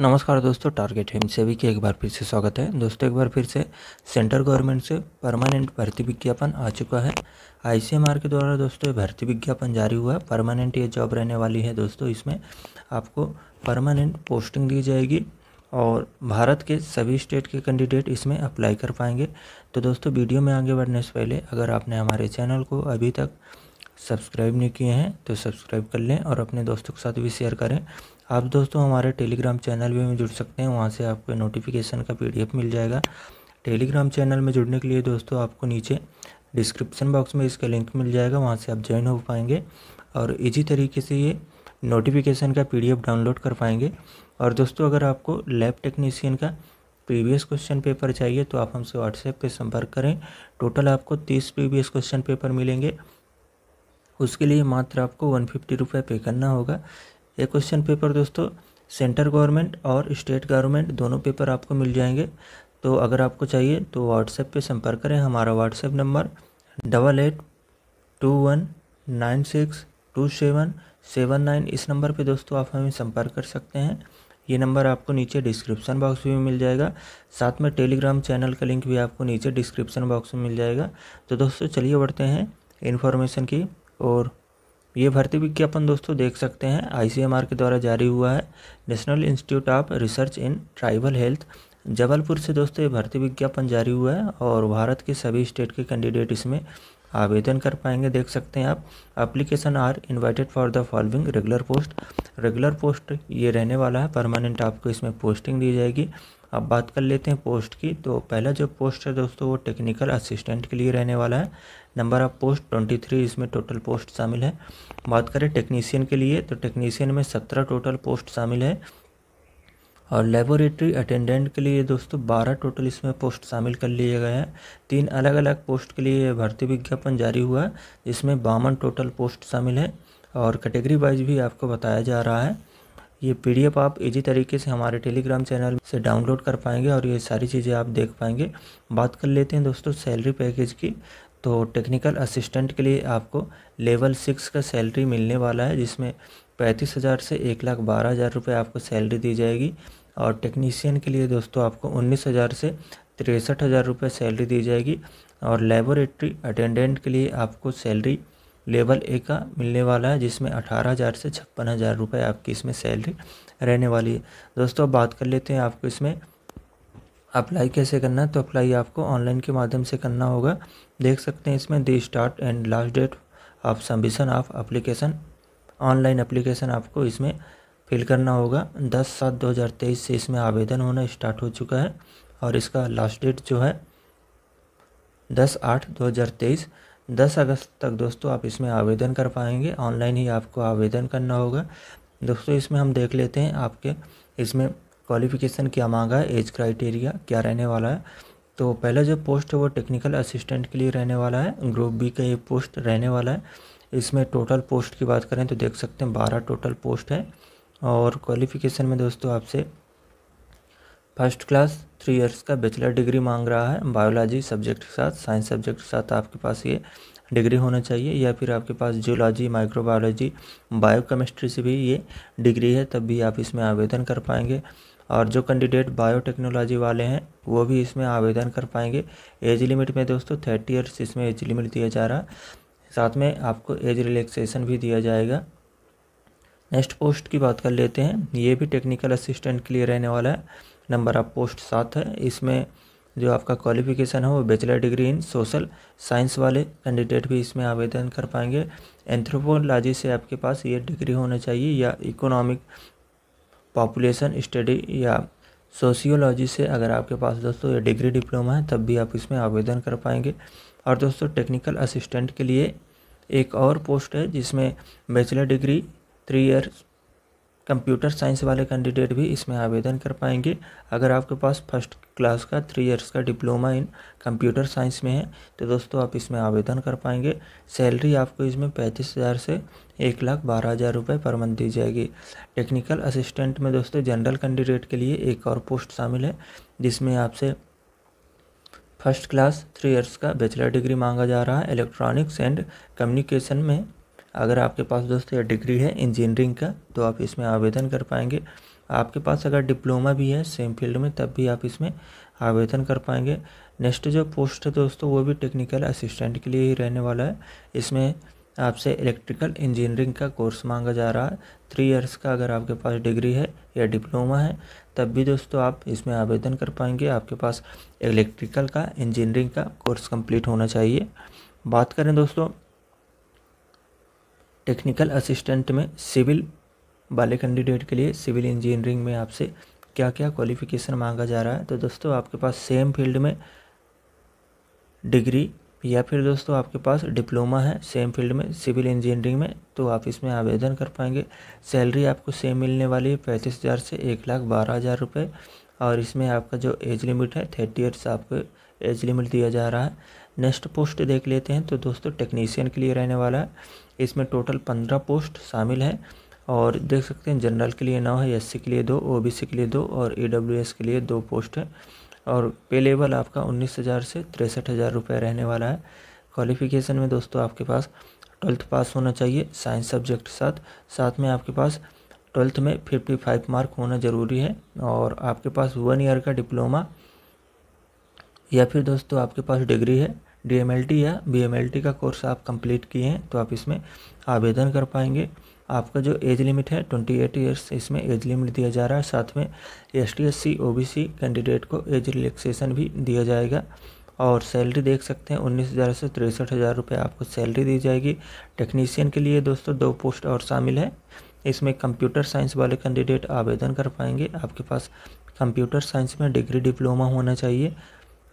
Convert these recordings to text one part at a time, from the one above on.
नमस्कार दोस्तों target him सेवी के एक बार फिर से स्वागत है दोस्तों एक बार फिर से सेंट्रल गवर्नमेंट से परमानेंट भर्ती विज्ञापन आ चुका है आईसीएमआर के द्वारा दोस्तों भर्ती विज्ञापन जारी हुआ है परमानेंट ये जॉब रहने वाली है दोस्तों इसमें आपको परमानेंट पोस्टिंग दी जाएगी और भारत के सभी स्टेट के कैंडिडेट इसमें अप्लाई कर पाएंगे तो दोस्तों वीडियो में आगे बढ़ने से पहले अगर आपने हमारे चैनल को अभी तक सब्सक्राइब नहीं किए हैं तो सब्सक्राइब कर लें और अपने दोस्तों के साथ भी शेयर करें आप दोस्तों हमारे टेलीग्राम चैनल भी में जुड़ सकते हैं वहाँ से आपको नोटिफिकेशन का पी मिल जाएगा टेलीग्राम चैनल में जुड़ने के लिए दोस्तों आपको नीचे डिस्क्रिप्शन बॉक्स में इसका लिंक मिल जाएगा वहाँ से आप ज्वाइन हो पाएंगे और इसी तरीके से ये नोटिफिकेशन का पीडीएफ डाउनलोड कर पाएंगे और दोस्तों अगर आपको लैब टेक्नीशियन का प्रीवियस क्वेश्चन पेपर चाहिए तो आप हमसे व्हाट्सएप पे संपर्क करें टोटल आपको तीस प्रीवियस क्वेश्चन पेपर मिलेंगे उसके लिए मात्र आपको वन फिफ्टी रुपये पे करना होगा ये क्वेश्चन पेपर दोस्तों सेंटर गवर्नमेंट और स्टेट गवर्नमेंट दोनों पेपर आपको मिल जाएंगे तो अगर आपको चाहिए तो व्हाट्सएप पे संपर्क करें हमारा WhatsApp number double eight two one nine six two seven seven nine इस नंबर पे दोस्तों आप हमें संपर्क कर सकते हैं ये नंबर आपको नीचे डिस्क्रिप्शन बॉक्स में मिल जाएगा साथ में टेलीग्राम चैनल का लिंक भी आपको नीचे डिस्क्रिप्शन बॉक्स में मिल जाएगा तो दोस्तों चलिए बढ़ते हैं इन्फॉर्मेशन की और ये भर्ती विज्ञापन दोस्तों देख सकते हैं आईसीएमआर के द्वारा जारी हुआ है National Institute of Research in Tribal Health Jabalpur से दोस्तों ये भर्ती विज्ञापन जारी हुआ है और भारत के सभी स्टेट के कैंडिडेट इसमें आवेदन कर पाएंगे देख सकते हैं आप application are invited for the following regular post regular post ये रहने वाला है परमानेंट आपको इसमें पोस्टिंग दी जाएगी अब बात कर लेते हैं पोस्ट की तो पहला जो पोस्ट है दोस्तों वो टेक्निकल असिस्टेंट के लिए रहने वाला है number of post twenty three इसमें टोटल पोस्ट शामिल है बात करें टेक्नीशियन के लिए तो टेक्नीशियन में सत्रह टोटल पोस्ट शामिल है और लेबोरेटरी अटेंडेंट के लिए दोस्तों बारह टोटल इसमें पोस्ट शामिल कर लिए गए हैं तीन अलग अलग पोस्ट के लिए भर्ती विज्ञापन जारी हुआ है इसमें बावन टोटल पोस्ट शामिल है और कैटेगरी वाइज भी आपको बताया जा रहा है ये पीडीएफ आप इजी तरीके से हमारे टेलीग्राम चैनल से डाउनलोड कर पाएंगे और ये सारी चीज़ें आप देख पाएंगे बात कर लेते हैं दोस्तों सैलरी पैकेज की तो टेक्निकल असिस्टेंट के लिए आपको लेवल सिक्स का सैलरी मिलने वाला है जिसमें पैंतीस हज़ार से एक लाख बारह हज़ार रुपये आपको सैलरी दी जाएगी और टेक्नीशियन के लिए दोस्तों आपको उन्नीस हज़ार से तिरसठ हज़ार रुपये सैलरी दी जाएगी और लेबोरेटरी अटेंडेंट के लिए आपको सैलरी लेवल ए का मिलने वाला है जिसमें अठारह हज़ार से छप्पन हज़ार रुपये आपकी इसमें सैलरी रहने वाली है दोस्तों बात कर लेते हैं आपको इसमें अप्लाई कैसे करना है तो अप्लाई आपको ऑनलाइन के माध्यम से करना होगा देख सकते हैं इसमें the start and last date of submission of application online application आपको इसमें फिल करना होगा दस सात दो हज़ार तेईस से इसमें आवेदन होना स्टार्ट हो चुका है और इसका लास्ट डेट जो है दस आठ दो हज़ार तेईस दस अगस्त तक दोस्तों आप इसमें आवेदन कर पाएंगे ऑनलाइन ही आपको आवेदन करना होगा दोस्तों इसमें हम देख लेते हैं आपके इसमें क्वालिफ़िकेशन क्या मांगा है एज क्राइटेरिया क्या रहने वाला है तो पहला जो पोस्ट है वो टेक्निकल असिस्टेंट के लिए रहने वाला है ग्रुप बी का ये पोस्ट रहने वाला है इसमें टोटल पोस्ट की बात करें तो देख सकते हैं बारह टोटल पोस्ट है और क्वालिफ़िकेशन में दोस्तों आपसे फर्स्ट क्लास थ्री इयर्स का बैचलर डिग्री मांग रहा है बायोलॉजी सब्जेक्ट के साथ साइंस सब्जेक्ट के साथ आपके पास ये डिग्री होना चाहिए या फिर आपके पास जियोलॉजी माइक्रोबायोलॉजी बायोकेमिस्ट्री से भी ये डिग्री है तब भी आप इसमें आवेदन कर पाएंगे और जो कैंडिडेट बायोटेक्नोलॉजी वाले हैं वो भी इसमें आवेदन कर पाएंगे एज लिमिट में दोस्तों थर्टी ईयर्स इसमें एज लिमिट दिया जा रहा है साथ में आपको एज रिलैक्सेशन भी दिया जाएगा नेक्स्ट पोस्ट की बात कर लेते हैं ये भी टेक्निकल असिस्टेंट के लिए रहने वाला है नंबर ऑफ पोस्ट सात है इसमें जो आपका क्वालिफिकेशन है वो bachelor degree in social science वाले कैंडिडेट भी इसमें आवेदन कर पाएंगे एंथ्रोपोलॉजी से आपके पास ये डिग्री होना चाहिए या इकोनॉमिक पॉपुलेशन स्टडी या सोशियोलॉजी से अगर आपके पास दोस्तों ये डिग्री डिप्लोमा है तब भी आप इसमें आवेदन कर पाएंगे और दोस्तों टेक्निकल असिस्टेंट के लिए एक और पोस्ट है जिसमें bachelor degree three years computer science वाले कैंडिडेट भी इसमें आवेदन कर पाएंगे अगर आपके पास फर्स्ट क्लास का थ्री इयर्स का डिप्लोमा इन कंप्यूटर साइंस में है तो दोस्तों आप इसमें आवेदन कर पाएंगे सैलरी आपको इसमें पैंतीस हज़ार से एक लाख बारह हज़ार रुपये पर मंथ दी जाएगी टेक्निकल असिस्टेंट में दोस्तों जनरल कैंडिडेट के लिए एक और पोस्ट शामिल है जिसमें आपसे फर्स्ट क्लास थ्री ईयर्स का बैचलर डिग्री मांगा जा रहा है इलेक्ट्रॉनिक्स एंड कम्युनिकेशन में अगर आपके पास दोस्तों डिग्री है इंजीनियरिंग का तो आप इसमें आवेदन कर पाएंगे आपके पास अगर डिप्लोमा भी है सेम फील्ड में तब भी आप इसमें आवेदन कर पाएंगे नेक्स्ट जो पोस्ट है दोस्तों वो भी टेक्निकल असिस्टेंट के लिए ही रहने वाला है इसमें आपसे इलेक्ट्रिकल इंजीनियरिंग का कोर्स मांगा जा रहा है थ्री इयर्स का अगर आपके पास डिग्री है या डिप्लोमा है तब भी दोस्तों आप इसमें आवेदन कर पाएंगे आपके पास इलेक्ट्रिकल का इंजीनियरिंग का कोर्स कंप्लीट होना चाहिए बात करें दोस्तों टेक्निकल असिस्टेंट में सिविल वाले कैंडिडेट के लिए सिविल इंजीनियरिंग में आपसे क्या क्या क्वालिफिकेशन मांगा जा रहा है तो दोस्तों आपके पास सेम फील्ड में डिग्री या फिर दोस्तों आपके पास डिप्लोमा है सेम फील्ड में सिविल इंजीनियरिंग में तो आप इसमें आवेदन कर पाएंगे सैलरी आपको सेम मिलने वाली है पैंतीस हज़ार से एक लाख बारह हज़ार रुपये और इसमें आपका जो एज लिमिट है थर्टी ईयर्स आपको एज लिमिट दिया जा रहा है नेक्स्ट पोस्ट देख लेते हैं तो दोस्तों टेक्नीसियन के लिए रहने वाला है इसमें टोटल पंद्रह पोस्ट शामिल है और देख सकते हैं जनरल के लिए नौ है एस के लिए दो ओ के लिए दो और ए के लिए दो पोस्ट है और पे लेवल आपका उन्नीस हज़ार से तिरसठ हज़ार रुपये रहने वाला है क्वालिफिकेशन में दोस्तों आपके पास ट्वेल्थ पास होना चाहिए साइंस सब्जेक्ट के साथ साथ में आपके पास ट्वेल्थ में फिफ्टी फाइव मार्क होना ज़रूरी है और आपके पास वन ईयर का डिप्लोमा या फिर दोस्तों आपके पास डिग्री है डी या बी का कोर्स आप कंप्लीट किए हैं तो आप इसमें आवेदन कर पाएंगे आपका जो एज लिमिट है ट्वेंटी एट ईयर्स इसमें एज लिमिट दिया जा रहा है साथ में S T S C O B C candidate को एज रिलैक्सेशन भी दिया जाएगा और सैलरी देख सकते हैं उन्नीस हज़ार से तिरसठ हज़ार रुपये आपको सैलरी दी जाएगी टेक्नीशियन के लिए दोस्तों दो पोस्ट और शामिल है इसमें कंप्यूटर साइंस वाले कैंडिडेट आवेदन कर पाएंगे आपके पास कंप्यूटर साइंस में डिग्री डिप्लोमा होना चाहिए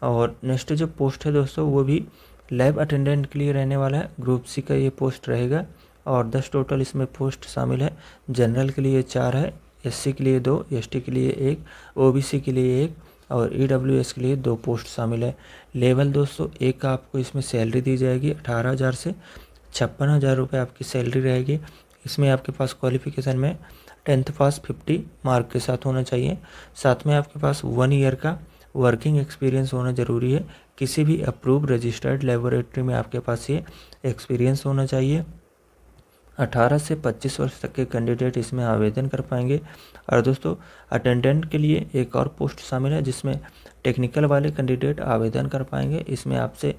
और नेक्स्ट जो पोस्ट है दोस्तों वो भी लैब अटेंडेंट के लिए रहने वाला है ग्रुप सी का ये पोस्ट रहेगा और दस टोटल इसमें पोस्ट शामिल है जनरल के लिए चार है एससी के लिए दो एसटी के लिए एक ओबीसी के लिए एक और ईडब्ल्यूएस e के लिए दो पोस्ट शामिल है लेवल दोस्तों एक का आपको इसमें सैलरी दी जाएगी अठारह हज़ार से छप्पन हज़ार रुपये आपकी सैलरी रहेगी इसमें आपके पास क्वालिफिकेशन में टेंथ पास फिफ्टी मार्क के साथ होना चाहिए साथ में आपके पास वन ईयर का वर्किंग एक्सपीरियंस होना ज़रूरी है किसी भी अप्रूव रजिस्टर्ड लेबोरेटरी में आपके पास ये एक्सपीरियंस होना चाहिए 18 से 25 वर्ष तक के कैंडिडेट इसमें आवेदन कर पाएंगे और दोस्तों अटेंडेंट के लिए एक और पोस्ट शामिल है जिसमें टेक्निकल वाले कैंडिडेट आवेदन कर पाएंगे इसमें आपसे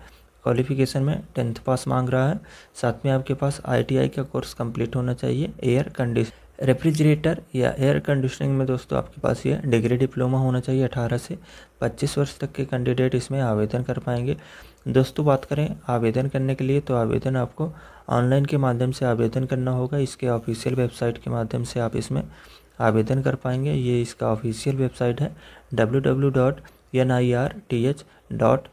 क्वालिफिकेशन में टेंथ पास मांग रहा है साथ में आपके पास आईटीआई का कोर्स कंप्लीट होना चाहिए एयर कंडीशन रेफ्रिजरेटर या एयर कंडीशनिंग में दोस्तों आपके पास ये डिग्री डिप्लोमा होना चाहिए अठारह से पच्चीस वर्ष तक के कैंडिडेट इसमें आवेदन कर पाएंगे दोस्तों बात करें आवेदन करने के लिए तो आवेदन आपको ऑनलाइन के माध्यम से आवेदन करना होगा इसके ऑफिशियल वेबसाइट के माध्यम से आप इसमें आवेदन कर पाएंगे ये इसका ऑफिशियल वेबसाइट है W W dot N I R T H dot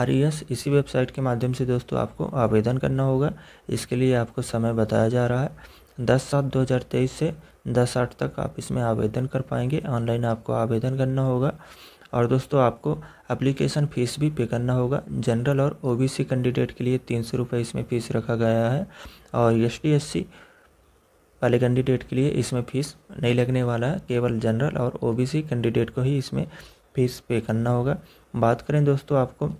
R E S इसी वेबसाइट के माध्यम से दोस्तों आपको आवेदन करना होगा इसके लिए आपको समय बताया जा रहा है दस सात दो हज़ार तेईस से दस आठ तक आप इसमें आवेदन कर पाएंगे ऑनलाइन आपको आवेदन करना होगा और दोस्तों आपको अप्लीकेशन फ़ीस भी पे करना होगा जनरल और ओबीसी कैंडिडेट के लिए तीन सौ रुपये इसमें फ़ीस रखा गया है और एस टी वाले कैंडिडेट के लिए इसमें फ़ीस नहीं लगने वाला है केवल जनरल और ओबीसी कैंडिडेट को ही इसमें फ़ीस पे करना होगा बात करें दोस्तों आपको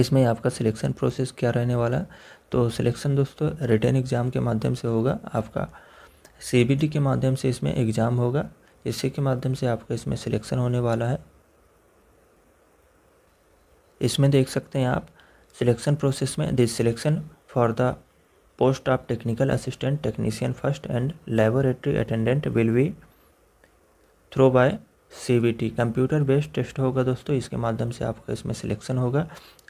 इसमें आपका सिलेक्शन प्रोसेस क्या रहने वाला है तो सिलेक्शन दोस्तों रिटर्न एग्ज़ाम के माध्यम से होगा आपका सी के माध्यम से इसमें एग्ज़ाम होगा इसी के माध्यम से आपका इसमें सिलेक्शन होने वाला है इसमें देख सकते हैं आप सिलेक्शन प्रोसेस में this selection for the post of technical assistant technician first and laboratory attendant will be through by C computer based test होगा दोस्तों इसके माध्यम से आपका इसमें सिलेक्शन होगा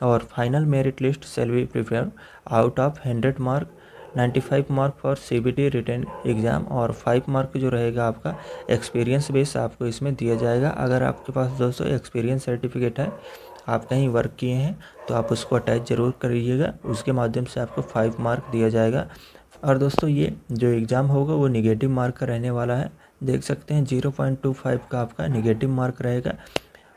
और final merit list shall be prepare out of hundred mark 95 mark for C B T written exam और 5 मार्क जो रहेगा आपका एक्सपीरियंस बेस आपको इसमें दिया जाएगा अगर आपके पास दोस्तों एक्सपीरियंस सर्टिफिकेट है आप कहीं वर्क किए हैं तो आप उसको अटैच ज़रूर करिएगा उसके माध्यम से आपको फाइव मार्क दिया जाएगा और दोस्तों ये जो एग्ज़ाम होगा वो निगेटिव मार्क का रहने वाला है देख सकते हैं जीरो पॉइंट टू फाइव का आपका निगेटिव मार्क रहेगा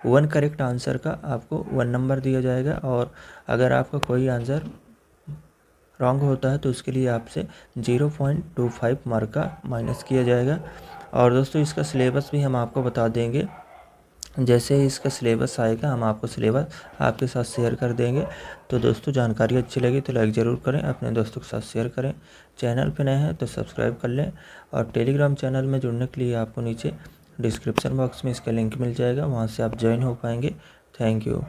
वन करेक्ट आंसर का आपको वन नंबर दिया जाएगा और अगर आपका कोई आंसर रॉन्ग होता है तो उसके लिए आपसे zero point two five mark का माइनस किया जाएगा और दोस्तों इसका सिलेबस भी हम आपको बता देंगे जैसे ही इसका सिलेबस आएगा हम आपको सिलेबस आपके साथ शेयर कर देंगे तो दोस्तों जानकारी अच्छी लगी तो लाइक ज़रूर करें अपने दोस्तों के साथ शेयर करें चैनल पर नए हैं तो सब्सक्राइब कर लें और टेलीग्राम चैनल में जुड़ने के लिए आपको नीचे डिस्क्रिप्शन बॉक्स में इसका लिंक मिल जाएगा वहाँ से आप ज्वाइन हो पाएंगे थैंक यू